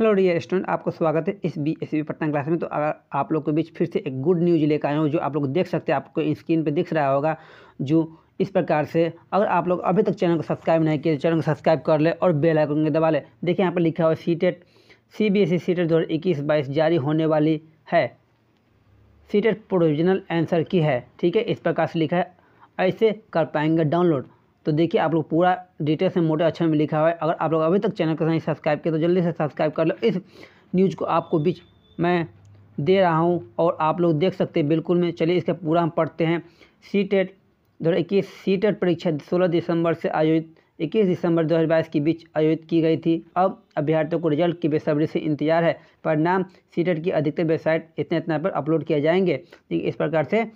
hello dear student आपको स्वागत है इस बी एस पटना क्लास में तो अगर आप लोग के बीच फिर से एक गुड न्यूज लेकर आया हूँ जो आप लोग देख सकते हैं आपको स्क्रीन पे दिख रहा होगा जो इस प्रकार से अगर आप लोग अभी तक चैनल को सब्सक्राइब नहीं किए तो चैनल को सब्सक्राइब कर ले और बेल आइकन के दबा ले देखिए यहाँ पर लिखा हुआ C TET C B S E C TET जारी होने वाली है सी टेट प्रोविजनल आंसर की है ठीक है इस प्रकार से लिखा है ऐसे कर पाएंगे डाउनलोड तो देखिए आप लोग पूरा डिटेल से मोटे अच्छे में लिखा हुआ है अगर आप लोग अभी तक चैनल को नहीं सब्सक्राइब किया तो जल्दी से सब्सक्राइब कर लो इस न्यूज़ को आपको बीच मैं दे रहा हूँ और आप लोग देख सकते हैं बिल्कुल में चलिए इसका पूरा हम पढ़ते हैं सी टेट दो हज़ार इक्कीस सी टेट परीक्षा सोलह दिसंबर से आयोजित इक्कीस दिसंबर दो के बीच आयोजित की गई थी अब अभ्यर्थियों को रिजल्ट की बेसब्री से इंतजार है परिणाम सी की अधिकतर वेबसाइट इतने इतना पर अपलोड किए जाएंगे इस प्रकार से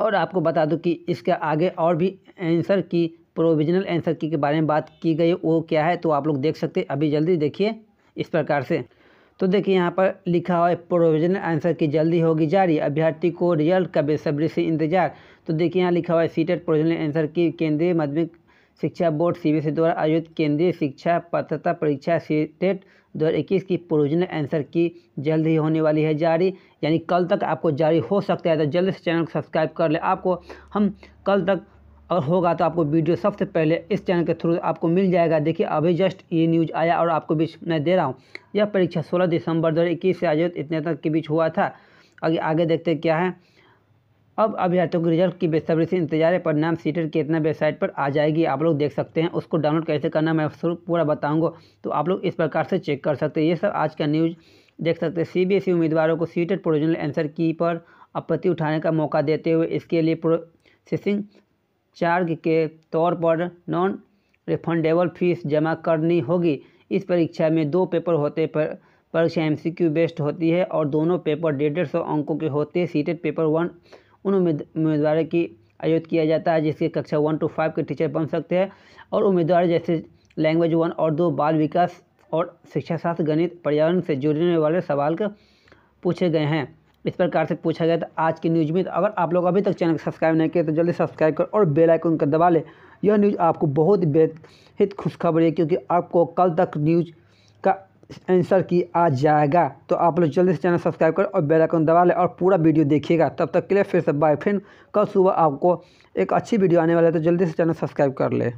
और आपको बता दूं कि इसके आगे और भी आंसर की प्रोविजनल आंसर की के बारे में बात की गई वो क्या है तो आप लोग देख सकते अभी जल्दी देखिए इस प्रकार से तो देखिए यहाँ पर लिखा हुआ है प्रोविजनल आंसर की जल्दी होगी जारी अभ्यर्थी को रिजल्ट का बेसब्री से इंतजार तो देखिए यहाँ लिखा हुआ है सीटेट प्रोविजनल आंसर की केंद्रीय माध्यमिक शिक्षा बोर्ड सीबीएसई द्वारा आयोजित केंद्रीय शिक्षा पात्रता परीक्षा टेट दो की प्रोविजनल आंसर की जल्द ही होने वाली है जारी यानी कल तक आपको जारी हो सकता है तो जल्द से चैनल को सब्सक्राइब कर ले आपको हम कल तक अगर होगा तो आपको वीडियो सबसे पहले इस चैनल के थ्रू आपको मिल जाएगा देखिए अभी जस्ट ये न्यूज़ आया और आपको बीच मैं दे रहा हूँ यह परीक्षा 16 दिसंबर 2021 से आयोजित इतने तक के बीच हुआ था आगे आगे देखते क्या है अब अभ्यर्थियों के रिजल्ट की बेसब्री से इंतजार है परिणाम सीटेट की इतना वेबसाइट पर आ जाएगी आप लोग देख सकते हैं उसको डाउनलोड कैसे करना मैं पूरा बताऊंगा तो आप लोग इस प्रकार से चेक कर सकते हैं ये सब आज का न्यूज़ देख सकते हैं सीबीएसई उम्मीदवारों को सीटेट प्रोविजनल आंसर की पर आपत्ति उठाने का मौका देते हुए इसके लिए प्रोसेसिंग चार्ज के तौर पर नॉन रिफंडेबल फीस जमा करनी होगी इस परीक्षा में दो पेपर होते पर परीक्षा एम बेस्ड होती है और दोनों पेपर डेढ़ सौ अंकों के होते सीटेड पेपर वन उन उम्मीदवारों की आयोजित किया जाता है जिसके कक्षा वन टू फाइव के टीचर बन सकते हैं और उम्मीदवार जैसे लैंग्वेज वन और दो बाल विकास और शिक्षा शास्त्र गणित पर्यावरण से जुड़ने वाले सवाल का पूछे गए हैं इस प्रकार से पूछा गया था आज की न्यूज़ में तो अगर आप लोग अभी तक चैनल को सब्सक्राइब नहीं किए तो जल्दी सब्सक्राइब कर और बेल आइकन कर दबा लें यह न्यूज़ आपको बहुत बेहद खुशखबरी है क्योंकि आपको कल तक न्यूज़ का आंसर की आ जाएगा तो आप लोग जल्दी से चैनल सब्सक्राइब करें और बेल आइकन दबा लें और पूरा वीडियो देखिएगा तब तक के लिए फिर से बाय फ्रेंड कल सुबह आपको एक अच्छी वीडियो आने वाला है तो जल्दी से चैनल सब्सक्राइब कर लें